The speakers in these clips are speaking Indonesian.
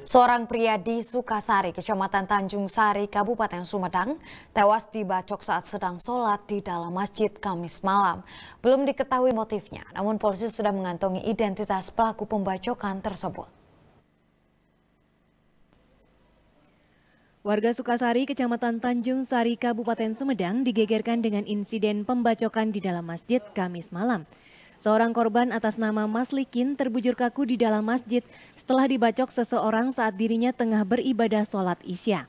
Seorang pria di Sukasari, Kecamatan Tanjung Sari, Kabupaten Sumedang, tewas dibacok saat sedang sholat di dalam masjid Kamis malam. Belum diketahui motifnya, namun polisi sudah mengantongi identitas pelaku pembacokan tersebut. Warga Sukasari, Kecamatan Tanjung Sari, Kabupaten Sumedang digegerkan dengan insiden pembacokan di dalam masjid Kamis malam. Seorang korban atas nama Mas Likin terbujur kaku di dalam masjid setelah dibacok seseorang saat dirinya tengah beribadah sholat isya.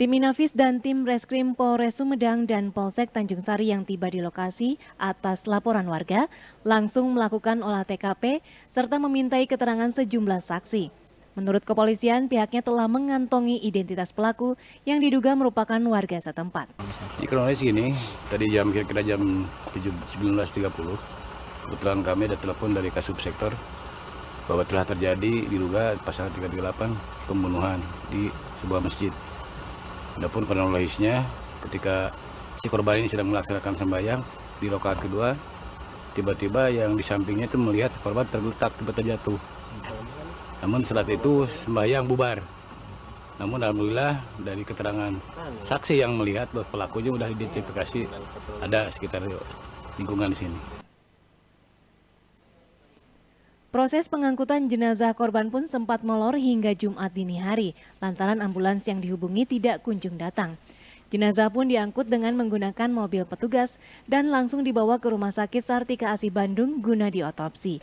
Tim Inafis dan tim Reskrim Polres Sumedang dan Polsek Tanjung Sari yang tiba di lokasi atas laporan warga langsung melakukan olah TKP serta memintai keterangan sejumlah saksi. Menurut kepolisian, pihaknya telah mengantongi identitas pelaku yang diduga merupakan warga setempat. Di kronologis gini, tadi jam kira-kira jam 19.30, kebetulan kami ada telepon dari kasus sektor bahwa telah terjadi diduga pasal 338 pembunuhan di sebuah masjid. Adapun kronologisnya, ketika si korban ini sedang melaksanakan sembahyang di lokasi kedua, tiba-tiba yang di sampingnya itu melihat korban tergeletak tiba-tiba jatuh namun setelah itu sembahyang bubar. Namun alhamdulillah dari keterangan saksi yang melihat bahwa pelakunya sudah diidentifikasi ada sekitar lingkungan di sini. Proses pengangkutan jenazah korban pun sempat molor hingga Jumat dini hari lantaran ambulans yang dihubungi tidak kunjung datang. Jenazah pun diangkut dengan menggunakan mobil petugas dan langsung dibawa ke Rumah Sakit Sartika Asi Bandung guna diotopsi.